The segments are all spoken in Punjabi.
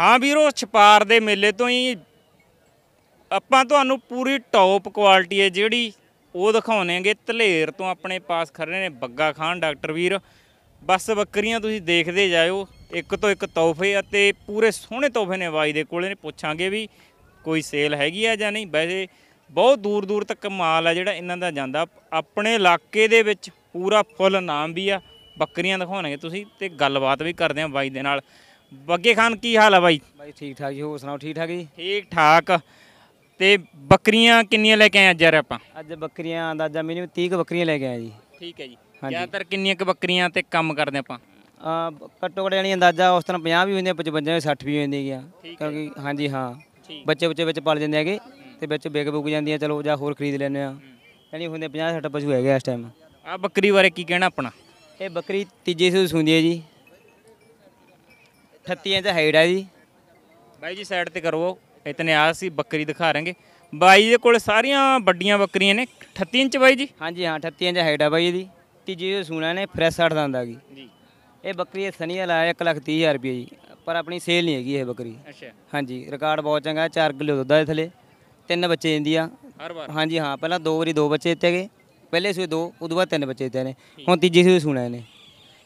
ਹਾਂ ਵੀਰੋ ਛਪਾਰ ਦੇ ਮੇਲੇ ਤੋਂ ਹੀ ਆਪਾਂ ਤੁਹਾਨੂੰ ਪੂਰੀ ਟੌਪ ਕੁਆਲਿਟੀ ਹੈ ਜਿਹੜੀ ਉਹ ਦਿਖਾਉਣੇਗੇ ਧਲੇਰ ਤੋਂ ਆਪਣੇ ਪਾਸ ਖੜੇ ਨੇ ਬੱਗਾ ਖਾਨ ਡਾਕਟਰ ਵੀਰ ਬਸ ਬੱਕਰੀਆਂ ਤੁਸੀਂ ਦੇਖਦੇ ਜਾਇਓ ਇੱਕ ਤੋਂ ਇੱਕ ਤੋਹਫੇ ਅਤੇ ਪੂਰੇ ਸੋਹਣੇ ਤੋਹਫੇ ਨੇ ਬਾਈ ਦੇ ਕੋਲੇ ਨੇ ਪੁੱਛਾਂਗੇ ਵੀ ਕੋਈ ਸੇਲ ਹੈਗੀ ਆ ਜਾਂ ਨਹੀਂ ਵੈਸੇ ਬਹੁਤ ਦੂਰ ਦੂਰ ਤੱਕ ਮਾਲ ਆ ਜਿਹੜਾ ਇਹਨਾਂ ਦਾ ਜਾਂਦਾ ਆਪਣੇ ਇਲਾਕੇ ਦੇ ਵਿੱਚ ਪੂਰਾ ਫੁੱਲ ਨਾਮ ਵੀ ਆ ਬੱਕਰੀਆਂ ਦਿਖਾਉਣਗੇ ਤੁਸੀਂ ਤੇ ਗੱਲਬਾਤ ਵੀ ਕਰਦੇ ਆ ਬਾਈ ਦੇ ਨਾਲ ਬੱਗੇ ਖਾਨ ਕੀ ਹਾਲ ਆ ਬਾਈ ਬਾਈ ਠੀਕ ਠਾਕ ਜੀ ਹੋਰ ਸੁਣਾਓ ਠੀਕ ਠਾਕ ਜੀ ਠੀਕ ਠਾਕ ਤੇ ਬੱਕਰੀਆਂ ਕਿੰਨੀਆਂ ਲੈ ਕੇ ਆਏ ਅੱਜ ਯਾਰ ਆਪਾਂ ਅੱਜ ਬੱਕਰੀਆਂ ਅੰਦਾਜ਼ਾ ਮੈਨੂੰ 30 ਕੁ ਬੱਕਰੀਆਂ ਲੈ ਕੇ ਆਏ ਜੀ ਠੀਕ ਹੈ ਜੀ ਜ਼ਿਆਦਾਤਰ ਕਿੰਨੀਆਂ ਕੁ ਬੱਕਰੀਆਂ ਤੇ ਕੰਮ ਕਰਦੇ ਆਪਾਂ ਆ ਘੱਟੋ ਘੜੇ ਯਾਨੀ ਅੰਦਾਜ਼ਾ ਉਸ ਤਰ੍ਹਾਂ 50 ਵੀ ਹੁੰਦੀਆਂ 55 ਵੀ 60 ਵੀ ਹੁੰਦੀਆਂ ਹੈਗੀਆਂ। ਕਿਉਂਕਿ ਹਾਂਜੀ ਹਾਂ ਬੱਚੇ ਬੱਚੇ ਵਿੱਚ ਪਲ ਜਾਂਦੇ ਹੈਗੇ ਤੇ ਵਿੱਚ ਬੇਗ ਬੁਕ ਜਾਂਦੀਆਂ ਚਲੋ ਜਾਂ ਹੋਰ ਖਰੀਦ ਲੈਣੇ ਆ ਯਾਨੀ ਹੁੰਦੇ 50 60 ਪਸ਼ੂ ਹੈਗੇ ਇਸ ਟਾਈਮ ਆ ਬੱਕਰੀ ਬਾਰੇ ਕੀ ਕਹਿਣਾ ਆਪਣਾ ਇਹ ਬੱਕਰੀ ਤੀਜੇ ਸੂਸ ਹੁੰਦੀ ਹੈ ਜੀ 38 ਇੰਚ ਹਾਈਟ ਹੈ ਜੀ ਬਾਈ ਜੀ ਸਾਈਡ ਤੇ ਕਰੋ ਇਤਨੇ ਆ ਸੀ ਬੱਕਰੀ ਦਿਖਾ ਰਹੇਗੇ ਬਾਈ ਦੇ ਕੋਲ ਸਾਰੀਆਂ ਵੱਡੀਆਂ ਬੱਕਰੀਆਂ ਨੇ 38 ਇੰਚ ਬਾਈ ਜੀ ਹਾਂਜੀ ਹਾਂ 38 ਇੰਚ ਹਾਈਟ ਹੈ ਬਾਈ ਇਹਦੀ ਤੀਜੀ ਜੋ ਸੂਣਾ ਨੇ ਫਰੈਸ਼ ਹਟ ਦੰਦਾ ਗੀ ਜੀ ਇਹ ਬੱਕਰੀ ਸਨੀਆ ਲਾਇਆ 1 ਲੱਖ 30000 ਰੁਪਏ ਜੀ ਪਰ ਆਪਣੀ ਸੇਲ ਨਹੀਂ ਹੈਗੀ ਇਹ ਬੱਕਰੀ ਅੱਛਾ ਹਾਂਜੀ ਰਿਕਾਰਡ ਬਹੁਤ ਚੰਗਾ 4 ਕਿਲੋ ਦੁੱਧ ਆ ਥਲੇ ਤਿੰਨ ਬੱਚੇ ਦਿੰਦੀ ਆ ਹਰ ਵਾਰ ਹਾਂਜੀ ਹਾਂ ਪਹਿਲਾਂ ਦੋ ਵਾਰੀ ਦੋ ਬੱਚੇ ਦਿੱਤੇ ਗਏ ਪਹਿਲੇ ਸੂਏ ਦੋ ਉਦੋਂ ਬਾਅਦ ਤਿੰਨ ਬੱਚੇ ਦਿੱਤੇ ਨੇ ਹੁਣ ਤੀਜੀ ਸੂਏ ਸੂਣਾ ਇਹਨੇ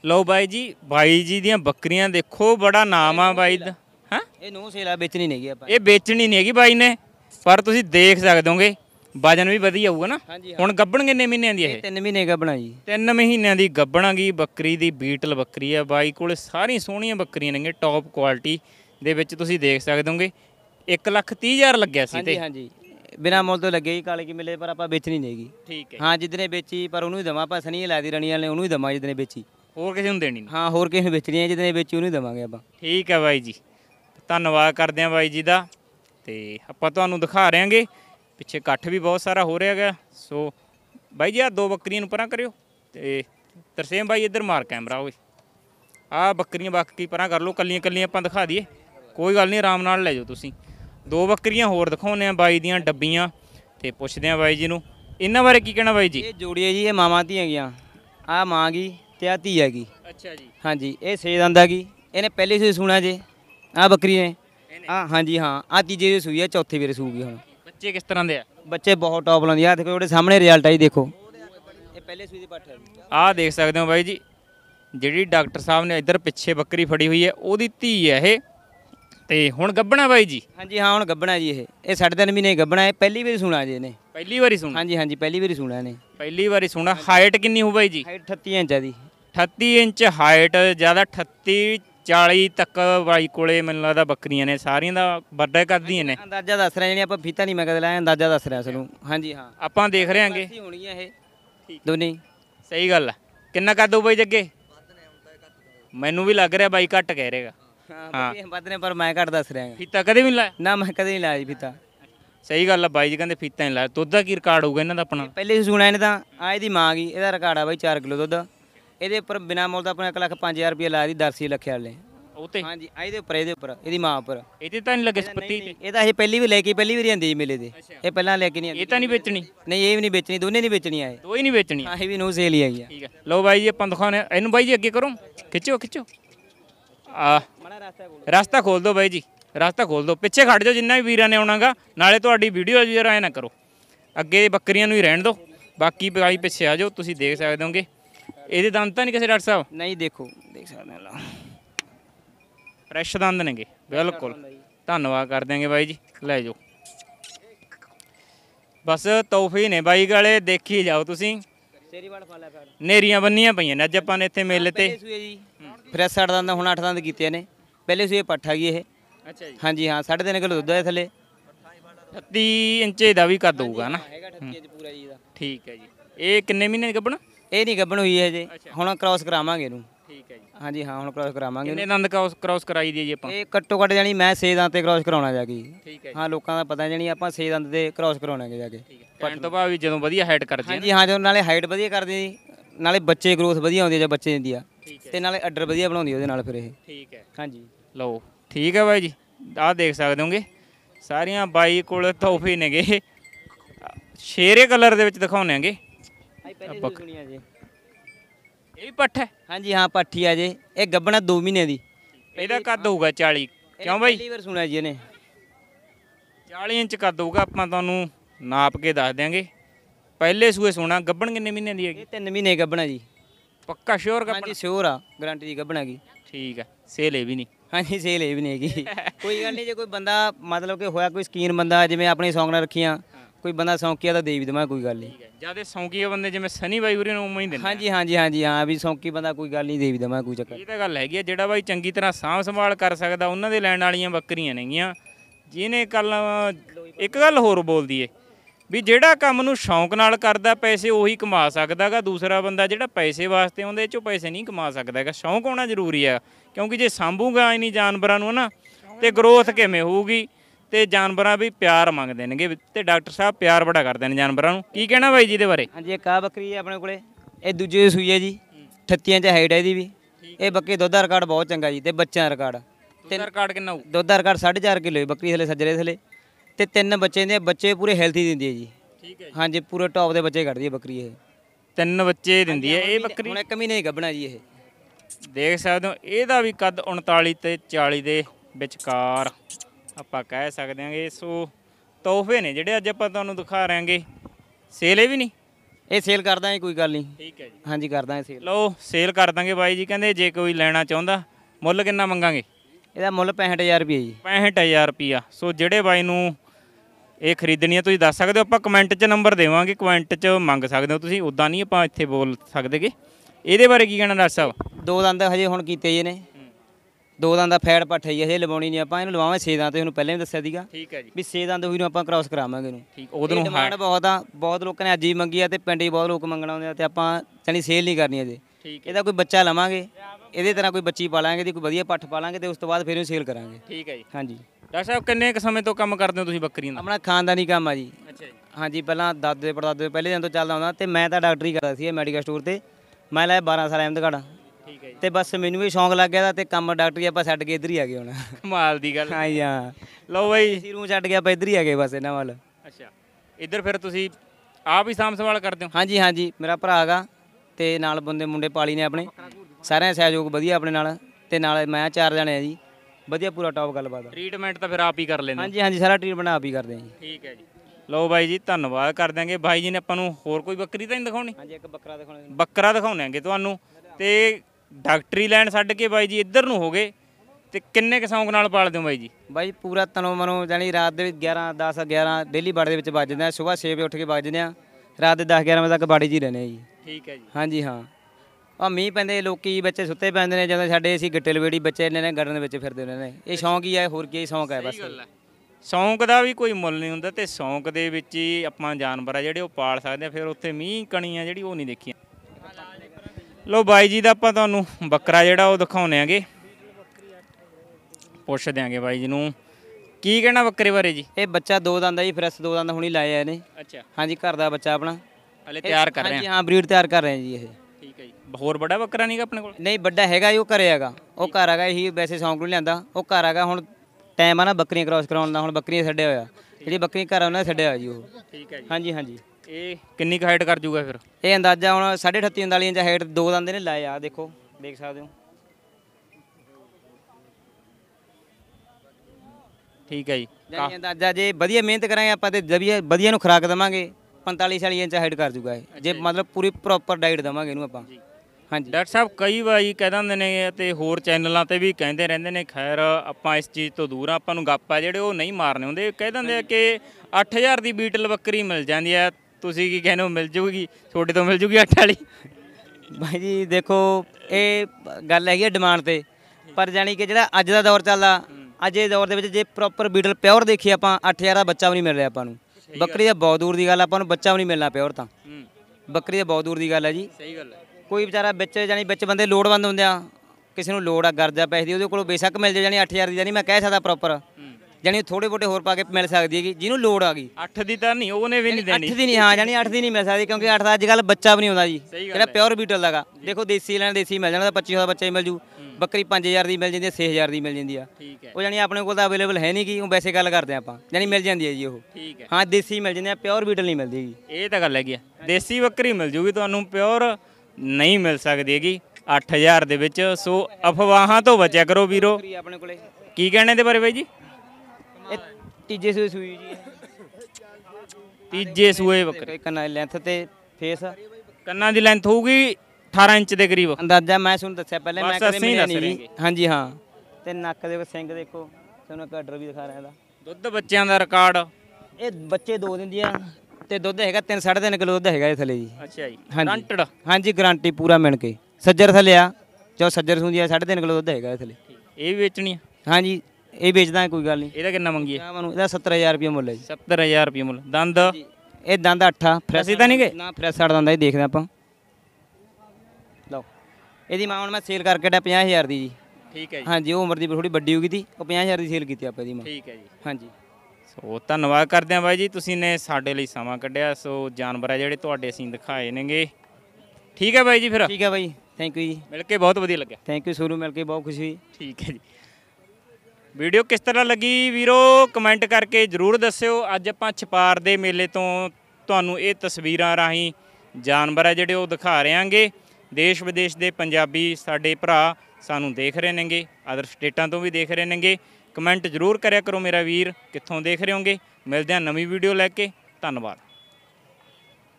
ਲਓ ਬਾਈ ਜੀ ਬਾਈ ਜੀ ਦੀਆਂ ਬੱਕਰੀਆਂ ਦੇਖੋ ਬੜਾ ਨਾਮ ਆ ਬਾਈ ਦਾ ਹਾਂ ਇਹ ਨੂੰ ਸੇਲਾ ਵੇਚਣੀ ਨਹੀਂ ਹੈਗੀ ਆਪਾਂ ਇਹ ਵੇਚਣੀ ਨਹੀਂ ਹੈਗੀ ਬਾਈ ਨੇ ਪਰ ਤੁਸੀਂ ਦੇਖ ਸਕਦੇ ਹੋਗੇ ਵਜਨ ਵੀ ਵਧੀਆ ਹੋਊਗਾ ਨਾ ਹੁਣ ਗੱਬਣ ਕਿੰਨੇ ਮਹੀਨਿਆਂ ਦੀ ਇਹ 3 ਮਹੀਨੇ ਗੱਬਣਾ ਜੀ 3 ਮਹੀਨਿਆਂ ਦੀ ਗੱਬਣਾ ਗਈ ਬੱਕਰੀ ਦੀ ਬੀਟਲ ਬੱਕਰੀ ਆ ਬਾਈ ਕੋਲੇ ਸਾਰੀ ਸੋਹਣੀਆਂ ਬੱਕਰੀਆਂ ਨੇਗੇ ਟੌਪ ਕੁਆਲਿਟੀ ਦੇ ਵਿੱਚ ਤੁਸੀਂ ਦੇਖ ਸਕਦੇ ਹੋਗੇ 1 ਲੱਖ 30 ਹਜ਼ਾਰ ਲੱਗਿਆ ਸੀ ਤੇ ਹਾਂਜੀ ਹਾਂਜੀ ਬਿਨਾ ਮੁੱਲ ਤੋਂ ਲੱਗੇ ਹੀ ਕਾਲੇ ਕੀ ਮਿਲੇ ਪਰ ਆਪਾਂ ਵੇਚਣੀ ਨਹੀਂ ਹੈਗੀ ਠੀਕ ਹੈ ਹਾਂ ਜਿੱਦਨੇ ਵੇਚੀ ਪਰ ਉਹਨੂੰ ਹੀ ਦਵਾਂ ਆਪਾਂ ਸਨੀ ਲਾਦੀ ਰਣੀ ਵਾਲੇ ਉਹਨੂੰ ਹੀ ਦਵਾਂ ਜਿੱਦਨੇ ਵੇਚੀ ਹੋਰ ਕਿਸੇ ਨੂੰ ਦੇਣੀ ਨਹੀਂ ਹਾਂ ਹੋਰ ਕਿਸੇ ਨੂੰ ਵੇਚਣੀ ਹੈ ਜਿਹਦੇ ਵਿੱਚ ਉਹਨੂੰ ਹੀ ਦੇਵਾਂਗੇ ਆਪਾਂ ਠੀਕ ਹੈ ਬਾਈ ਜੀ ਧੰਨਵਾਦ ਕਰਦੇ ਹਾਂ ਬਾਈ ਜੀ ਦਾ ਤੇ ਆਪਾਂ ਤੁਹਾਨੂੰ ਦਿਖਾ ਰਹੇ ਹਾਂਗੇ ਪਿੱਛੇ ਇਕੱਠ ਵੀ ਬਹੁਤ ਸਾਰਾ ਹੋ ਰਿਹਾ ਹੈਗਾ ਸੋ ਬਾਈ ਜੀ ਆ ਦੋ ਬੱਕਰੀਆਂ ਨੂੰ ਪਰਾਂ ਕਰਿਓ ਤੇ ਤਰਸੇਮ ਬਾਈ ਇੱਧਰ ਮਾਰ ਕੈਮਰਾ ਓਏ ਆ ਬੱਕਰੀਆਂ ਬਾਕੀ ਪਰਾਂ ਕਰ ਲਓ ਕੱਲੀਆਂ ਕੱਲੀਆਂ ਆਪਾਂ ਦਿਖਾ ਦਈਏ ਕੋਈ ਗੱਲ ਨਹੀਂ ਆਰਾਮ ਨਾਲ ਲੈ ਜਾਓ ਤੁਸੀਂ ਦੋ ਬੱਕਰੀਆਂ ਹੋਰ ਦਿਖਾਉਨੇ ਆ ਬਾਈ ਦੀਆਂ ਡੱਬੀਆਂ ਤੇ ਪੁੱਛਦੇ ਆ ਬਾਈ ਜੀ ਨੂੰ ਇਹਨਾਂ ਬਾਰੇ ਕੀ ਕਹਿਣਾ ਬਾਈ ਜੀ ਇਹ ਜੋੜੀ ਹੈ ਜੀ ਇਹ ਮਾਮਾ ਧੀਆਂ ਗਿਆ ਆ ਮਾਂ ਗਈ ਤੇ ਆ ਧੀ ਹੈਗੀ ਅੱਛਾ ਜੀ ਹਾਂਜੀ ਇਹ ਸੇ ਦੰਦਾ ਕੀ ਇਹਨੇ ਪਹਿਲੀ ਸੂਈ ਸੁਣਾ ਜੇ ਆ ਬੱਕਰੀ ਨੇ ਆ ਹਾਂਜੀ ਹਾਂ ਆ ਤੀਜੇ ਦੀ ਸੂਈ ਆ ਚੌਥੇ ਵੀਰੇ ਗਈ ਹੁਣ ਬੱਚੇ ਕਿਸ ਤਰ੍ਹਾਂ ਦੇ ਆ ਬੱਚੇ ਬਹੁਤ ਟੌਪ ਲੰਦੇ ਆ ਦੇਖੋ ਉਹਦੇ ਸਾਹਮਣੇ ਰਿਜ਼ਲਟ ਆ ਜੀ ਦੇਖੋ ਇਹ ਪਹਿਲੇ ਸੂਈ ਦੇ ਪੱਠ ਆ ਦੇਖ ਸਕਦੇ ਹੋ ਬਾਈ ਜੀ ਜਿਹੜੀ ਡਾਕਟਰ ਸਾਹਿਬ ਨੇ ਇੱਧਰ ਪਿੱਛੇ ਬੱਕਰੀ ਫੜੀ ਹੋਈ ਹੈ ਉਹਦੀ ਧੀ ਹੈ ਇਹ ਤੇ ਹੁਣ ਗੱਬਣਾ ਬਾਈ ਜੀ ਹਾਂਜੀ ਹਾਂ ਹੁਣ ਗੱਬਣਾ ਜੀ ਇਹ ਇਹ ਸਾਢੇ ਤਿੰਨ ਮਹੀਨੇ ਗੱਬਣਾ ਇਹ ਪਹਿਲੀ ਵਾਰੀ ਸੁਣਾ ਜੇ ਇਹਨੇ ਪਹਿਲੀ ਵਾਰੀ ਸੁਣਾ ਹਾਂਜੀ ਹਾਂਜੀ ਪਹਿਲੀ ਵਾਰੀ ਸੁਣਾ ਇਹਨੇ ਪਹਿਲੀ ਵਾਰੀ ਸੁਣਾ ਹਾਈਟ ਕਿੰਨੀ ਹੋ ਬਾਈ ਜੀ ਹਾਈਟ 38 ਇੰਚ ਆ ਦੀ 38 ਇੰਚ ਹਾਈਟ ਜ਼ਿਆਦਾ 38 40 ਤੱਕ ਬਾਈ ਕੋਲੇ ਮੈਨੂੰ ਲੱਗਦਾ ਬੱਕਰੀਆਂ ਨੇ ਸਾਰੀਆਂ ਦਾ ਵੱਡਾ ਕਰਦੀਆਂ ਨੇ ਅੰਦਾਜ਼ਾ ਦੱਸ ਰਿਹਾ ਜਿਹੜੀ ਆਪਾਂ ਫੀਤਾ ਨਹੀਂ ਮੈਂ ਕਦੇ ਲਾਇਆ ਅੰਦਾਜ਼ਾ ਦੱਸ ਰਿਹਾ ਸਾਨੂੰ ਹਾਂਜੀ ਹਾਂ ਆਪਾਂ ਦੇਖ ਰਹੇ ਹਾਂਗੇ ਅਸੀਂ ਹੋਣੀ ਇਹ ਦੋਨੇ ਸਹੀ ਗੱਲ ਹੈ ਕਿੰਨਾ ਕਰ ਦੋ ਬਾਈ ਜੱਗੇ ਮੈਨੂੰ ਵੀ ਲੱਗ ਰਿਹਾ ਬਾਈ ਘੱਟ ਕਹਿ ਰਹੇਗਾ ਹਾਂ ਵੱਧ ਨੇ ਪਰ ਮੈਂ ਘੱਟ ਦੱਸ ਰਿਹਾ ਫੀਤਾ ਕਦੇ ਵੀ ਨਹੀਂ ਲਾਇਆ ਨਾ ਮੈਂ ਕਦੇ ਨਹੀਂ ਲਾਇਆ ਜੀ ਫੀਤਾ ਸਹੀ ਗੱਲ ਹੈ ਬਾਈ ਜੀ ਕਹਿੰਦੇ ਫੀਤਾ ਨਹੀਂ ਲਾਇਆ ਦੁੱਧ ਦਾ ਕੀ ਰਿਕਾਰਡ ਹੋਊਗਾ ਇਹਨਾਂ ਦਾ ਆਪਣਾ ਪਹਿਲੇ ਸੁਣਾ ਇਹਨੇ ਤਾਂ ਆ ਇਹਦੀ ਮਾਂ ਗਈ ਇਹਦਾ ਰਿਕਾਰਡ ਆ ਬਾਈ 4 ਕਿਲੋ ਦੁੱਧ ਇਹਦੇ ਉੱਪਰ ਬਿਨਾ ਮੁੱਲ ਦਾ ਆਪਣਾ 1 ਲੱਖ 5000 ਰੁਪਏ ਲਾਇਆ ਦੀ ਦਰਸੀ ਲੱਖਿਆ ਵਾਲੇ ਉਹ ਹਾਂਜੀ ਇਹਦੇ ਉੱਪਰ ਇਹਦੇ ਉੱਪਰ ਇਹਦੀ ਮਾਂ ਉੱਪਰ ਇਹਦੇ ਤਾਂ ਨਹੀਂ ਲੱਗੇ ਸਪੱਤੀ ਤੇ ਇਹ ਤਾਂ ਇਹ ਪਹਿਲੀ ਵੀ ਲੈ ਕੇ ਪਹਿਲੀ ਵਾਰੀ ਆਂਦੀ ਜੀ ਮੇਲੇ ਦੇ ਇਹ ਪਹਿਲਾਂ ਲੈ ਕੇ ਨਹੀਂ ਆਂਦੀ ਇਹ ਤਾਂ ਨਹੀਂ ਵੇਚਣੀ ਨਹੀਂ ਇਹ ਵੀ ਨਹੀਂ ਵੇਚਣੀ ਦੋਨੇ ਨਹੀਂ ਵੇਚਣੀਆਂ ਇਹ ਦੋ ਹੀ ਨਹੀਂ ਵੇਚਣੀ ਹਾਂ ਇਹ ਵੀ ਨੂੰ ਸੇਲ ਹੀ ਆਈ ਆ ਠੀਕ ਹੈ ਲਓ ਬਾਈ ਜੀ ਆਪਾਂ ਦਿਖਾਉਣੇ ਇਹਨੂੰ ਬਾਈ ਜੀ ਅੱਗੇ ਕਰੋ ਖਿੱਚੋ ਖਿੱਚੋ ਆ ਰਸਤਾ ਖੋਲ ਦਿਓ ਬਾਈ ਜੀ ਰਸਤਾ ਖੋਲ ਦਿਓ ਪਿੱਛੇ ਖੜ ਜਾਓ ਜਿੰਨਾ ਵੀ ਵੀਰਾਂ ਨੇ ਆਉਣਾਗਾ ਨਾਲੇ ਤੁਹਾਡੀ ਵੀਡੀਓ ਜਰਾ ਐ ਨਾ ਕਰੋ ਅੱਗੇ ਬੱਕਰੀਆਂ ਨੂੰ ਹੀ ਰਹਿਣ ਦਿਓ ਬਾਕੀ ਬਾਈ ਪਿੱਛੇ ਆ ਜਾਓ ਤੁਸੀਂ ਦੇਖ ਸਕਦੇ ਹੋਗੇ ਇਹਦੇ ਦੰਦ ਤਾਂ ਨਹੀਂ ਕਿਸੇ ਡਾਕਟਰ ਸਾਹਿਬ ਨਹੀਂ ਦੇਖੋ ਦੇਖ ਸਕਦੇ ਹਾਂ ਫਰੈਸ਼ ਦੰਦ ਨੇਗੇ ਬਿਲਕੁਲ ਧੰਨਵਾਦ ਕਰ ਦਿਆਂਗੇ ਬਾਈ ਜੀ ਲੈ ਜਾਓ ਬਸ ਤੋਹਫੇ ਨੇ ਬਾਈ ਗਾਲੇ ਦੇਖੀ ਜਾਓ ਤੁਸੀਂ ਫਾਲਾ ਫੜ ਨੇਰੀਆਂ ਬੰਨੀਆਂ ਪਈਆਂ ਨੇ ਅੱਜ ਆਪਾਂ ਨੇ ਇੱਥੇ ਮੇਲੇ ਤੇ ਫਰੈਸ਼ ਸਾਡ ਦੰਦ ਹੁਣ 8 ਦੰਦ ਕੀਤੇ ਨੇ ਪਹਿਲੇ ਇਹ ਪੱਠਾ ਗਈ ਇਹ ਅੱਛਾ ਜੀ ਹਾਂਜੀ ਹਾਂ 3.5 ਕਿਲੋ ਦੁੱਧ ਹੈ ਥੱਲੇ 36 ਇੰਚ ਦਾ ਵੀ ਕਰ ਦਊਗਾ ਨਾ ਹੈਗਾ ਇੰਚ ਪੂਰਾ ਜੀ ਦਾ ਠੀਕ ਹੈ ਜੀ ਇਹ ਕਿੰਨੇ ਮਹੀਨੇ ਦਾ ਗੱਭਣਾ ਇਹ ਨਹੀਂ ਗੱਬਣ ਹੋਈ ਹਜੇ ਹੁਣ ਕ੍ਰਾਸ ਕਰਾਵਾਂਗੇ ਇਹਨੂੰ ਠੀਕ ਹੈ ਜੀ ਹਾਂਜੀ ਹਾਂ ਹੁਣ ਕ੍ਰਾਸ ਕਰਾਵਾਂਗੇ ਇਹਨੇ ਦੰਦ ਕ੍ਰਾਸ ਕ੍ਰਾਸ ਕਰਾਈ ਦੀ ਜੀ ਆਪਾਂ ਇਹ ਕੱਟੋ ਕੱਟ ਜਾਣੀ ਮੈਂ 6 ਦੰਦ ਤੇ ਕ੍ਰਾਸ ਕਰਾਉਣਾ ਜਾ ਕੇ ਠੀਕ ਹੈ ਹਾਂ ਲੋਕਾਂ ਦਾ ਪਤਾ ਜਾਨੀ ਆਪਾਂ 6 ਦੰਦ ਤੇ ਕ੍ਰਾਸ ਕਰਾਉਣਾਗੇ ਜਾ ਕੇ ਪੈਣ ਤੋਂ ਬਾਅਦ ਵੀ ਜਦੋਂ ਵਧੀਆ ਹਾਈਟ ਕਰਦੇ ਹਾਂਜੀ ਹਾਂ ਜਦੋਂ ਨਾਲੇ ਹਾਈਟ ਵਧੀਆ ਕਰਦੇ ਜੀ ਨਾਲੇ ਬੱਚੇ ਗਰੋਥ ਵਧੀਆ ਆਉਂਦੀ ਹੈ ਜਾਂ ਬੱਚੇ ਦਿੰਦੀ ਆ ਤੇ ਨਾਲੇ ਅੱਡਰ ਵਧੀਆ ਬਣਾਉਂਦੀ ਉਹਦੇ ਨਾਲ ਫਿਰ ਇਹ ਠੀਕ ਹੈ ਹਾਂਜੀ ਲਓ ਠੀਕ ਹੈ ਬਾਈ ਜੀ ਆਹ ਦੇਖ ਸਕਦੇ ਹੋਗੇ ਸਾਰੀਆਂ ਬਾਈ ਕੋਲ ਤੋਹਫੇ ਨੇਗੇ ਸ਼ੇਰੇ ਕਲਰ ਦੇ ਵਿੱਚ ਦਿਖਾਉਣੇ ਆਂਗੇ ਪਹਿਲੇ ਆਪਾਂ- ਜੀ ਇਹ ਵੀ ਪੱਠ ਹੈ ਹਾਂਜੀ ਹਾਂ ਪੱਠੀ ਆ ਜੇ ਇਹ ਗੱਬਣਾ 2 ਮਹੀਨੇ ਦੀ ਇਹਦਾ ਕੱਦ ਹੋਊਗਾ 40 ਕਿਉਂ ਬਾਈ ਪਹਿਲੀ ਵਾਰ ਸੁਣਿਆ ਜੀ ਇਹਨੇ 40 ਇੰਚ ਕੱਦ ਹੋਊਗਾ ਆਪਾਂ ਤੁਹਾਨੂੰ ਨਾਪ ਕੇ ਦੱਸ ਦਿਆਂਗੇ ਪਹਿਲੇ ਸੂਏ ਸੋਣਾ ਗੱਬਣ ਕਿੰਨੇ ਮਹੀਨੇ ਦੀ ਹੈਗੀ ਇਹ 3 ਮਹੀਨੇ ਗੱਬਣਾ ਜੀ ਪੱਕਾ ਸ਼ੋਰ ਗੱਬਣਾ ਹਾਂਜੀ ਸ਼ੋਰ ਆ ਗਾਰੰਟੀ ਦੀ ਗੱਬਣਾ ਗੀ ਠੀਕ ਹੈ ਇਹ ਵੀ ਨਹੀਂ ਹਾਂਜੀ ਸੇਲ ਇਹ ਵੀ ਨਹੀਂ ਹੈਗੀ ਕੋਈ ਗੱਲ ਨਹੀਂ ਜੇ ਕੋਈ ਬੰਦਾ ਮਤਲਬ ਕਿ ਹੋਇਆ ਕੋਈ ਸਕੀਨ ਬੰਦਾ ਜਿਵੇਂ ਆਪਣੀ ਸੌਂਗ ਨਾਲ ਰੱਖੀਆਂ ਕੋਈ ਬੰਦਾ ਸੌਂਕੀਆ ਤਾਂ ਦੇ ਵੀ ਕੋਈ ਗੱਲ ਨਹੀਂ ਜਿਆਦੇ ਸੌਂਕੀਆ ਬੰਦੇ ਜਿਵੇਂ ਸਨੀ ਬਾਈ ਹੋਰੀ ਨੂੰ ਉਵੇਂ ਹੀ ਦਿੰਦੇ ਹਾਂਜੀ ਹਾਂਜੀ ਹਾਂਜੀ ਹਾਂ ਵੀ ਸੌਂਕੀ ਬੰਦਾ ਕੋਈ ਗੱਲ ਨਹੀਂ ਦੇ ਵੀ ਕੋਈ ਚੱਕਰ ਇਹ ਤਾਂ ਗੱਲ ਹੈਗੀ ਆ ਜਿਹੜਾ ਬਾਈ ਚੰਗੀ ਤਰ੍ਹਾਂ ਸਾਂਭ ਸੰਭਾਲ ਕਰ ਸਕਦਾ ਉਹਨਾਂ ਦੇ ਲੈਣ ਵਾਲੀਆਂ ਬੱਕਰੀਆਂ ਨੇਗੀਆਂ ਜਿਹਨੇ ਕੱਲ ਇੱਕ ਗੱਲ ਹੋਰ ਬੋਲਦੀ ਏ ਵੀ ਜਿਹੜਾ ਕੰਮ ਨੂੰ ਸ਼ੌਂਕ ਨਾਲ ਕਰਦਾ ਪੈਸੇ ਉਹੀ ਕਮਾ ਸਕਦਾਗਾ ਦੂਸਰਾ ਬੰਦਾ ਜਿਹੜਾ ਪੈਸੇ ਵਾਸਤੇ ਆਉਂਦੇ ਚੋਂ ਪੈਸੇ ਨਹੀਂ ਕਮਾ ਸਕਦਾਗਾ ਸ਼ੌਂਕ ਹੋਣਾ ਜ਼ਰੂਰੀ ਆ ਕਿਉਂਕਿ ਜੇ ਸਾਂਭੂਗਾ ਇਨੀ ਜਾਨਵਰਾਂ ਨੂੰ ਨਾ ਤੇ ਗਰੋਥ ਕਿਵੇਂ ਹੋਊਗੀ ਤੇ ਜਾਨਵਰਾਂ ਵੀ ਪਿਆਰ ਮੰਗਦੇ ਨੇਗੇ ਤੇ ਡਾਕਟਰ ਸਾਹਿਬ ਪਿਆਰ ਬੜਾ ਕਰਦੇ ਨੇ ਜਾਨਵਰਾਂ ਨੂੰ ਕੀ ਕਹਿਣਾ ਬਾਈ ਜੀ ਦੇ ਬਾਰੇ ਹਾਂਜੀ ਇੱਕ ਆ ਬੱਕਰੀ ਹੈ ਆਪਣੇ ਕੋਲੇ ਇਹ ਦੂਜੇ ਸੂਈ ਹੈ ਜੀ 38 ਚ ਹਾਈਟ ਹੈ ਇਹਦੀ ਵੀ ਇਹ ਬੱਕੇ ਦੁੱਧ ਦਾ ਰਿਕਾਰਡ ਬਹੁਤ ਚੰਗਾ ਜੀ ਤੇ ਬੱਚਿਆਂ ਦਾ ਰਿਕਾਰਡ ਦੁੱਧ ਦਾ ਰਿਕਾਰਡ ਕਿੰਨਾ ਹੋਊ ਦੁੱਧ ਦਾ ਰਿਕਾਰਡ 4.5 ਕਿਲੋ ਬੱਕਰੀ ਥਲੇ ਸੱਜਰੇ ਥਲੇ ਤੇ ਤਿੰਨ ਬੱਚੇ ਦੇ ਬੱਚੇ ਪੂਰੇ ਹੈਲਥੀ ਦਿੰਦੀ ਹੈ ਜੀ ਠੀਕ ਹੈ ਹਾਂਜੀ ਪੂਰੇ ਟੌਪ ਦੇ ਬੱਚੇ ਕੱਢਦੀ ਹੈ ਬੱਕਰੀ ਇਹ ਤਿੰਨ ਬੱਚੇ ਦਿੰਦੀ ਹੈ ਇਹ ਬੱਕਰੀ ਹੁਣ ਇੱਕ ਮਹੀਨੇ ਹੀ ਗੱਭਣਾ ਜੀ ਇਹ ਦੇਖ ਸਕਦੇ ਹੋ ਇਹਦਾ ਵੀ ਕੱਦ 39 ਤੇ 40 ਦੇ ਵਿਚਕਾਰ ਆਪਾਂ ਕਹਿ ਸਕਦੇ ਆਂਗੇ ਸੋ ਤੋਹਫੇ ਨੇ ਜਿਹੜੇ ਅੱਜ ਆਪਾਂ ਤੁਹਾਨੂੰ ਦਿਖਾ ਰਹੇ ਹਾਂਗੇ ਸੇਲ ਇਹ ਵੀ ਨਹੀਂ ਇਹ ਸੇਲ ਕਰਦਾ ਕੋਈ ਗੱਲ ਨਹੀਂ ਠੀਕ ਹੈ ਜੀ ਹਾਂਜੀ ਕਰਦਾ ਹੈ ਸੇਲ ਲਓ ਸੇਲ ਕਰ ਦਾਂਗੇ ਬਾਈ ਜੀ ਕਹਿੰਦੇ ਜੇ ਕੋਈ ਲੈਣਾ ਚਾਹੁੰਦਾ ਮੁੱਲ ਕਿੰਨਾ ਮੰਗਾਂਗੇ ਇਹਦਾ ਮੁੱਲ 65000 ਰੁਪਏ ਜੀ 65000 ਰੁਪਿਆ ਸੋ ਜਿਹੜੇ ਬਾਈ ਨੂੰ ਇਹ ਖਰੀਦਣੀ ਹੈ ਤੁਸੀਂ ਦੱਸ ਸਕਦੇ ਹੋ ਆਪਾਂ ਕਮੈਂਟ 'ਚ ਨੰਬਰ ਦੇਵਾਂਗੇ ਕਮੈਂਟ 'ਚ ਮੰਗ ਸਕਦੇ ਹੋ ਤੁਸੀਂ ਉਦਾਂ ਨਹੀਂ ਆਪਾਂ ਇੱਥੇ ਬੋਲ ਸਕਦੇਗੇ ਇਹਦੇ ਬਾਰੇ ਕੀ ਕਹਿਣਾ ਡਾਕਟਰ ਸਾਹਿਬ ਦੋ ਦੰਦ ਹਜੇ ਹੁਣ ਕੀਤੇ ਜੇ ਨੇ ਦੋ ਦੰਦ ਦਾ ਫੈੜ ਪੱਠ ਹੈ ਇਹ ਲਵਾਉਣੀ ਨਹੀਂ ਆਪਾਂ ਇਹਨੂੰ ਲਵਾਵਾਂ ਛੇ ਦੰਦ ਤੇ ਉਹਨੂੰ ਪਹਿਲਾਂ ਵੀ ਦੱਸਿਆ ਸੀਗਾ ਠੀਕ ਹੈ ਜੀ ਵੀ ਛੇ ਦੇ ਹੋਈ ਨੂੰ ਆਪਾਂ ਕ੍ਰਾਸ ਕਰਾਵਾਂਗੇ ਇਹਨੂੰ ਠੀਕ ਉਹਦੇ ਨੂੰ ਡਿਮਾਂਡ ਬਹੁਤ ਆ ਬਹੁਤ ਲੋਕਾਂ ਨੇ ਅੱਜ ਹੀ ਮੰਗੀ ਆ ਤੇ ਪਿੰਡ ਹੀ ਬਹੁਤ ਲੋਕ ਮੰਗਣਾ ਆਉਂਦੇ ਆ ਤੇ ਆਪਾਂ ਜਾਨੀ ਸੇਲ ਨਹੀਂ ਕਰਨੀ ਅਜੇ ਇਹਦਾ ਕੋਈ ਬੱਚਾ ਲਵਾਂਗੇ ਇਹਦੇ ਤਰ੍ਹਾਂ ਕੋਈ ਬੱਚੀ ਪਾਲਾਂਗੇ ਦੀ ਕੋਈ ਵਧੀਆ ਪੱਠ ਪਾਲਾਂਗੇ ਤੇ ਉਸ ਤੋਂ ਬਾਅਦ ਫਿਰ ਇਹਨੂੰ ਸੇਲ ਕਰਾਂਗੇ ਠੀਕ ਹੈ ਜੀ ਹਾਂਜੀ ਡਾਕਟਰ ਸਾਹਿਬ ਕਿੰਨੇ ਕ ਸਮੇਂ ਤੋਂ ਕੰਮ ਕਰਦੇ ਹੋ ਤੁਸੀਂ ਬੱਕਰੀਆਂ ਦਾ ਆਪਣਾ ਖਾਨਦਾਨੀ ਕੰਮ ਆ ਜੀ ਅੱਛਾ ਜੀ ਹਾਂਜੀ ਪਹਿਲਾਂ ਦਾਦੇ ਪੜਦਾਦੇ ਪਹਿਲੇ ਦਿਨ ਤੋਂ ਚੱਲਦਾ ਹੁੰਦਾ ਤੇ ਮੈਂ ਤਾਂ ਡਾਕਟਰੀ ਕਰਦਾ ਸੀ ਇਹ ਮੈਡੀਕਲ ਸਟੋਰ ਤੇ ਮੈਂ ਲਾਇਆ 12 ਸਾਲ ਅਹਿਮਦਗੜ੍ਹ ਤੇ ਬਸ ਮੈਨੂੰ ਵੀ ਸ਼ੌਂਕ ਲੱਗ ਗਿਆ ਤਾਂ ਤੇ ਕੰਮ ਡਾਕਟਰੀ ਆਪਾਂ ਛੱਡ ਕੇ ਇੱਧਰ ਹੀ ਆ ਗਏ ਹੁਣ ਕਮਾਲ ਦੀ ਗੱਲ ਹਾਂ ਹਾਂ ਲਓ ਬਾਈ ਸਿਰੂ ਛੱਡ ਕੇ ਆਪਾਂ ਇੱਧਰ ਹੀ ਆ ਗਏ ਬਸ ਇਹਨਾਂ ਵੱਲ ਅੱਛਾ ਇੱਧਰ ਫਿਰ ਤੁਸੀਂ ਆਪ ਹੀ ਸਾਮ ਸੰਭਾਲ ਕਰਦੇ ਹੋ ਹਾਂਜੀ ਹਾਂਜੀ ਮੇਰਾ ਭਰਾ ਹੈਗਾ ਤੇ ਨਾਲ ਬੰਦੇ ਮੁੰਡੇ ਪਾਲੀ ਨੇ ਆਪਣੇ ਸਾਰਿਆਂ ਸਹਿਯੋਗ ਵਧੀਆ ਆਪਣੇ ਨਾਲ ਤੇ ਨਾਲ ਮੈਂ ਚਾਰ ਜਣੇ ਆ ਜੀ ਵਧੀਆ ਪੂਰਾ ਟੌਪ ਗੱਲਬਾਤ ਟ੍ਰੀਟਮੈਂਟ ਤਾਂ ਫਿਰ ਆਪ ਹੀ ਕਰ ਲੈਂਦੇ ਹਾਂਜੀ ਹਾਂਜੀ ਸਾਰਾ ਟ੍ਰੀਟਮੈਂਟ ਆਪ ਹੀ ਕਰਦੇ ਆ ਜੀ ਠੀਕ ਹੈ ਜੀ ਲਓ ਬਾਈ ਜੀ ਧੰਨਵਾਦ ਕਰ ਦਿਆਂਗੇ ਬਾਈ ਜੀ ਨੇ ਆਪਾਂ ਨੂੰ ਹੋਰ ਕੋਈ ਬੱਕਰੀ ਤਾਂ ਨਹੀਂ ਦਿਖਾਉਣੀ ਹਾਂਜੀ ਇੱਕ ਬੱਕਰਾ ਦਿਖਾਉਣਾ ਬੱਕਰਾ ਆਂਗੇ ਤੁਹਾਨੂੰ ਤੇ ਡਾਕਟਰੀ ਲੈਣ ਛੱਡ ਕੇ ਬਾਈ ਜੀ ਇੱਧਰ ਨੂੰ ਹੋ ਗਏ ਤੇ ਕਿੰਨੇ ਕਿ ਸ਼ੌਂਕ ਨਾਲ ਪਾਲਦੇ ਹੋ ਬਾਈ ਜੀ ਬਾਈ ਪੂਰਾ ਤਨੋ ਮਨੋ ਜਾਨੀ ਰਾਤ ਦੇ 11 10 11 ਡੇਲੀ ਬਾੜੇ ਦੇ ਵਿੱਚ ਵੱਜ ਜਾਂਦਾ ਸਵੇਰ 6 ਵਜੇ ਉੱਠ ਕੇ ਵੱਜ ਆ ਰਾਤ ਦੇ 10 11 ਵਜੇ ਤੱਕ ਬਾੜੀ ਜੀ ਹੀ ਰਹਿੰਦੇ ਆ ਜੀ ਠੀਕ ਹੈ ਜੀ ਹਾਂਜੀ ਹਾਂ ਆ ਮੀਂਹ ਪੈਂਦੇ ਲੋਕੀ ਬੱਚੇ ਸੁੱਤੇ ਪੈਂਦੇ ਨੇ ਜਦੋਂ ਸਾਡੇ ਅਸੀਂ ਗਿੱਟੇ ਲਵੇੜੀ ਬੱਚੇ ਇੰਨੇ ਨੇ ਗਾਰਡਨ ਦੇ ਵਿੱਚ ਫਿਰਦੇ ਨੇ ਨੇ ਇਹ ਸ਼ੌਂਕ ਹੀ ਆ ਹੋਰ ਕੀ ਸ਼ੌਂਕ ਹੈ ਬਸ ਸ਼ੌਂਕ ਦਾ ਵੀ ਕੋਈ ਮੁੱਲ ਨਹੀਂ ਹੁੰਦਾ ਤੇ ਸ਼ੌਂਕ ਦੇ ਵਿੱਚ ਹੀ ਆਪਾਂ ਜਾਨਵਰ ਆ ਜਿਹੜੇ ਉਹ ਪਾਲ ਸਕਦੇ ਆ ਫਿਰ ਉੱਥੇ ਮੀਂਹ ਕਣੀਆਂ ਜਿਹੜੀ ਉਹ ਨਹੀਂ ਦੇਖੀਆਂ ਲੋ ਬਾਈ ਜੀ ਦਾ ਆਪਾਂ ਤੁਹਾਨੂੰ ਬੱਕਰਾ ਜਿਹੜਾ ਉਹ ਦਿਖਾਉਨੇ ਆਗੇ ਪੁੱਛ ਦਿਆਂਗੇ ਬਾਈ ਜੀ ਨੂੰ ਕੀ ਕਹਿਣਾ ਬੱਕਰੇ ਬਾਰੇ ਜੀ ਇਹ ਬੱਚਾ ਦੋ ਦੰਦ ਆ ਜੀ ਫਰੈਸ਼ ਦੋ ਦੰਦ ਹੁਣੀ ਲਾਏ ਆ ਨੇ ਅੱਛਾ ਹਾਂਜੀ ਘਰ ਦਾ ਬੱਚਾ ਆਪਣਾ ਹਲੇ ਤਿਆਰ ਕਰ ਰਹੇ ਹਾਂ ਹਾਂਜੀ ਹਾਂ ਬਰੀਡ ਤਿਆਰ ਕਰ ਰਹੇ ਹਾਂ ਜੀ ਇਹ ਠੀਕ ਹੈ ਜੀ ਹੋਰ ਵੱਡਾ ਬੱਕਰਾ ਨਹੀਂਗਾ ਆਪਣੇ ਕੋਲ ਨਹੀਂ ਵੱਡਾ ਹੈਗਾ ਉਹ ਘਰੇ ਹੈਗਾ ਉਹ ਘਰ ਹੈਗਾ ਇਹੀ ਵੈਸੇ ਸੌਂਕ ਨੂੰ ਲਿਆਂਦਾ ਉਹ ਘਰ ਹੈਗਾ ਹੁਣ ਟਾਈਮ ਆ ਨਾ ਬੱਕਰੀਆਂ ਕ੍ਰਾਸ ਕਰਾਉਣ ਦਾ ਹੁਣ ਬੱਕਰੀਆਂ ਛੱਡੇ ਹੋਇਆ ਜਿਹੜੀ ਬੱਕਰੀ ਘਰ ਉਹਨਾਂ ਛੱਡਿਆ ਆ ਜੀ ਉਹ ਠੀਕ ਹੈ ਜੀ ਹਾਂਜੀ ਹਾਂਜੀ ਇਹ ਕਿੰਨੀ ਕੁ ਹਾਈਟ ਕਰ ਜੂਗਾ ਫਿਰ ਇਹ ਅੰਦਾਜ਼ਾ ਹੁਣ 38 39 ਇੰਚ ਹਾਈਟ ਦੋ ਦੰਦੇ ਨੇ ਲਾਏ ਆ ਦੇਖੋ ਦੇਖ ਸਕਦੇ ਹੋ ਠੀਕ ਹੈ ਜੀ ਜਾਨੀ ਅੰਦਾਜ਼ਾ ਜੇ ਵਧੀਆ ਮਿਹਨਤ ਕਰਾਂਗੇ ਆਪਾਂ ਤੇ ਵਧੀਆ ਵਧੀਆ ਨੂੰ ਖੁਰਾਕ ਦਵਾਂਗੇ 45 40 ਇੰਚ ਹਾਈਟ ਕਰ ਜੂਗਾ ਇਹ ਜੇ ਮਤਲਬ ਪੂਰੀ ਪ੍ਰੋਪਰ ਡਾਈਟ ਦਵਾਂਗੇ ਇਹਨੂੰ ਆਪਾਂ ਹਾਂਜੀ ਡਾਕਟਰ ਸਾਹਿਬ ਕਈ ਵਾਰੀ ਕਹਿ ਦਿੰਦੇ ਨੇ ਤੇ ਹੋਰ ਚੈਨਲਾਂ ਤੇ ਵੀ ਕਹਿੰਦੇ ਰਹਿੰਦੇ ਨੇ ਖੈਰ ਆਪਾਂ ਇਸ ਚੀਜ਼ ਤੋਂ ਦੂਰ ਆ ਆਪਾਂ ਨੂੰ ਗੱਪ ਆ ਜਿਹੜੇ ਉਹ ਨਹੀਂ ਮਾਰਨੇ ਹੁੰਦੇ ਕਹਿ ਦਿੰਦੇ ਆ ਕਿ 8000 ਦੀ ਬੀਟਲ ਬੱਕਰੀ ਮਿਲ ਜਾਂਦੀ ਹੈ ਤੁਸੀਂ ਕੀ ਕਹਿੰਦੇ ਹੋ ਮਿਲ ਜੂਗੀ ਤੁਹਾਡੇ ਤੋਂ ਮਿਲ ਜੂਗੀ 8 ਵਾਲੀ ਭਾਈ ਜੀ ਦੇਖੋ ਇਹ ਗੱਲ ਹੈਗੀ ਡਿਮਾਂਡ ਤੇ ਪਰ ਜਾਨੀ ਕਿ ਜਿਹੜਾ ਅੱਜ ਦਾ ਦੌਰ ਚੱਲਦਾ ਅੱਜ ਦੇ ਦੌਰ ਦੇ ਵਿੱਚ ਜੇ ਪ੍ਰੋਪਰ ਬੀਟਲ ਪਿਓਰ ਦੇਖੀ ਆਪਾਂ 8000 ਦਾ ਬੱਚਾ ਵੀ ਨਹੀਂ ਮਿਲ ਰਿਹਾ ਆਪਾਂ ਨੂੰ ਬੱਕਰੀ ਦਾ ਬਹੁਤ ਦੂਰ ਦੀ ਗੱਲ ਆਪਾਂ ਨੂੰ ਬੱਚਾ ਵੀ ਨਹੀਂ ਮਿਲਣਾ ਪਿਓਰ ਤਾਂ ਬੱਕਰੀ ਦਾ ਬਹੁਤ ਦੂਰ ਦੀ ਗੱਲ ਹੈ ਜੀ ਸਹੀ ਗੱਲ ਹੈ ਕੋਈ ਵਿਚਾਰਾ ਵਿੱਚ ਜਾਨੀ ਵਿੱਚ ਬੰਦੇ ਲੋੜਵੰਦ ਹੁੰਦੇ ਆ ਕਿਸੇ ਨੂੰ ਲੋੜ ਆ ਗਰਜਾ ਪੈਸੇ ਦੀ ਉਹਦੇ ਕੋਲੋਂ ਬੇਸ਼ੱਕ ਮਿਲ ਜੇ ਜਾਨੀ 8000 ਦੀ ਜਾਨੀ ਮੈਂ ਕਹਿ ਸਕਦਾ ਪ੍ਰੋਪਰ ਜਾਨੀ ਥੋੜੇ ਬੋਟੇ ਹੋਰ ਪਾ ਕੇ ਮਿਲ ਸਕਦੀ ਹੈਗੀ ਜਿਹਨੂੰ ਲੋੜ ਆ ਗਈ 8 ਦੀ ਤਾਂ ਨਹੀਂ ਉਹਨੇ ਵੀ ਨਹੀਂ ਦੇਣੀ 8 ਦੀ ਨਹੀਂ ਹਾਂ ਜਾਨੀ 8 ਦੀ ਨਹੀਂ ਮਿਲ ਸਕਦੀ ਕਿਉਂਕਿ 8 ਦਾ ਅੱਜ ਕੱਲ ਬੱਚਾ ਵੀ ਨਹੀਂ ਹੁੰਦਾ ਜੀ ਜਿਹੜਾ ਪਿਓਰ ਬੀਟਲ ਦਾਗਾ ਦੇਖੋ ਦੇਸੀ ਲੈਣ ਦੇਸੀ ਮਿਲ ਜਾਣਾ ਤਾਂ 2500 ਦਾ ਬੱਚਾ ਹੀ ਮਿਲ ਜੂ ਬੱਕਰੀ 5000 ਦੀ ਮਿਲ ਜਾਂਦੀ ਹੈ 6000 ਦੀ ਮਿਲ ਜਾਂਦੀ ਆ ਉਹ ਜਾਨੀ ਆਪਣੇ ਕੋਲ ਤਾਂ ਅਵੇਲੇਬਲ ਹੈ ਨਹੀਂ ਕਿ ਉਹ ਵੈਸੇ ਗੱਲ ਕਰਦੇ ਆਪਾਂ ਜਾਨੀ ਮਿਲ ਜਾਂਦੀ ਹੈ ਜੀ ਉਹ ਹਾਂ ਦੇਸੀ ਮਿਲ ਜਾਂਦੀ ਆ ਪਿਓਰ ਬੀਟਲ ਨਹੀਂ ਮਿਲਦੀ ਜੀ ਇਹ ਤਾਂ ਗੱਲ ਹੈਗੀ ਦੇਸੀ ਬੱਕਰੀ ਮਿਲ ਜੂਗੀ ਤੁਹਾਨੂੰ ਪਿਓਰ ਨਹੀਂ ਮਿਲ ਸਕਦੀ ਹੈਗੀ 8000 ਦੇ ਵਿੱਚ ਸੋ ਅਫਵਾਹਾਂ ਤੋਂ ਬਚਿਆ ਕਰੋ ਵੀਰੋ ਕੀ ਕਹਿਣੇ ਦੇ ਬਾਰੇ ਬਾਈ ਜੀ ਤੀਜੇ ਸੂਏ ਸੂਈ ਜੀ ਤੀਜੇ ਸੂਏ ਬੱਕਰੇ ਕੰਨਾਂ ਦੀ ਲੈਂਥ ਤੇ ਫੇਸ ਕੰਨਾਂ ਦੀ ਲੈਂਥ ਹੋਊਗੀ 18 ਇੰਚ ਦੇ ਕਰੀਬ ਅੰਦਾਜ਼ਾ ਮੈਂ ਤੁਹਾਨੂੰ ਦੱਸਿਆ ਪਹਿਲੇ ਮੈਂ ਕਦੇ ਨਹੀਂ ਨਹੀਂ ਹਾਂਜੀ ਹਾਂ ਤੇ ਨੱਕ ਦੇ ਸਿੰਘ ਦੇਖੋ ਤੁਹਾਨੂੰ ਇੱਕ ਆਰਡਰ ਵੀ ਦਿਖਾ ਰਿਹਾ ਇਹਦਾ ਦੁੱਧ ਬੱਚਿਆਂ ਦਾ ਰਿਕਾਰਡ ਇਹ ਬੱਚੇ ਦੋ ਦਿੰਦੀਆਂ ਤੇ ਦੁੱਧ ਹੈਗਾ 3.5 ਕਿਲੋ ਦੁੱਧ ਹੈਗਾ ਇਹ ਥੱਲੇ ਜੀ ਅੱਛਾ ਜੀ ਗਰੰਟਡ ਹਾਂਜੀ ਗਰੰਟੀ ਪੂਰਾ ਮਿਲ ਕੇ ਸੱਜਰ ਥੱਲੇ ਆ ਚੋ ਸੱਜਰ ਸੁੰਦੀ ਆ 3.5 ਕਿਲੋ ਦੁੱਧ ਹੈਗਾ ਇਹ ਥੱਲੇ ਇਹ ਵੀ ਵੇਚਣੀ ਹਾਂਜੀ ਇਹ ਵੇਚਦਾ ਕੋਈ ਗੱਲ ਨਹੀਂ ਇਹਦਾ ਕਿੰਨਾ ਮੰਗੀਏ ਮੈਨੂੰ ਇਹਦਾ 70000 ਰੁਪਏ ਮੁੱਲ ਹੈ ਜੀ 70000 ਰੁਪਏ ਮੁੱਲ ਦੰਦ ਇਹ ਦੰਦ ਅੱਠਾ ਫਰੈਸ਼ ਤਾਂ ਨਹੀਂ ਗਏ ਨਾ ਫਰੈਸ਼ ਸਾੜ ਦੰਦ ਇਹ ਦੇਖਦੇ ਆਪਾਂ ਲਓ ਇਹਦੀ ਮਾਂ ਹੁਣ ਮੈਂ ਸੇਲ ਕਰਕੇ ਡਾ 50000 ਦੀ ਜੀ ਠੀਕ ਹੈ ਜੀ ਹਾਂਜੀ ਉਹ ਉਮਰ ਦੀ ਥੋੜੀ ਵੱਡੀ ਹੋ ਗਈ ਸੀ ਉਹ 50000 ਦੀ ਸੇਲ ਕੀਤੀ ਆਪਾਂ ਦੀ ਮਾਂ ਠੀਕ ਹੈ ਜੀ ਹਾਂਜੀ ਸੋ ਧੰਨਵਾਦ ਕਰਦੇ ਆ ਬਾਈ ਜੀ ਤੁਸੀਂ ਨੇ ਸਾਡੇ ਲਈ ਸਮਾਂ ਕੱਢਿਆ ਸੋ ਜਾਨਵਰ ਆ ਜਿਹੜੇ ਤੁਹਾਡੇ ਅਸੀਂ ਦਿਖਾਏ ਨੇਗੇ ਠੀਕ ਹੈ ਬਾਈ ਜੀ ਫਿਰ ਠੀਕ ਹੈ ਬਾਈ ਥੈਂਕ ਯੂ ਜੀ ਮਿਲ ਕੇ ਬਹੁਤ ਵਧੀਆ ਲੱਗਿਆ ਥੈਂਕ ਯੂ ਸੋਨੂੰ ਮਿਲ ਕੇ ਬਹੁਤ ਖੁਸ਼ੀ ਠੀਕ ਹੈ ਜੀ ਵੀਡੀਓ ਕਿਸ ਤਰ੍ਹਾਂ ਲੱਗੀ ਵੀਰੋ ਕਮੈਂਟ ਕਰਕੇ ਜਰੂਰ ਦੱਸਿਓ ਅੱਜ ਆਪਾਂ ਛਪਾਰ ਦੇ ਮੇਲੇ ਤੋਂ ਤੁਹਾਨੂੰ ਇਹ ਤਸਵੀਰਾਂ ਰਾਹੀਂ ਜਾਨਵਰ ਆ ਜਿਹੜੇ ਉਹ ਦਿਖਾ ਰਿਆਂਗੇ ਦੇਸ਼ ਵਿਦੇਸ਼ ਦੇ ਪੰਜਾਬੀ ਸਾਡੇ ਭਰਾ ਸਾਨੂੰ ਦੇਖ ਰਹੇ ਨੇਗੇ ਅਦਰ ਸਟੇਟਾਂ ਤੋਂ ਵੀ ਦੇਖ ਰਹੇ ਨੇਗੇ ਕਮੈਂਟ ਜਰੂਰ ਕਰਿਆ ਕਰੋ ਮੇਰਾ ਵੀਰ ਕਿੱਥੋਂ ਦੇਖ ਰਹੇ ਹੋਗੇ ਮਿਲਦੇ ਆ ਨਵੀਂ ਵੀਡੀਓ ਲੈ ਕੇ ਧੰਨਵਾਦ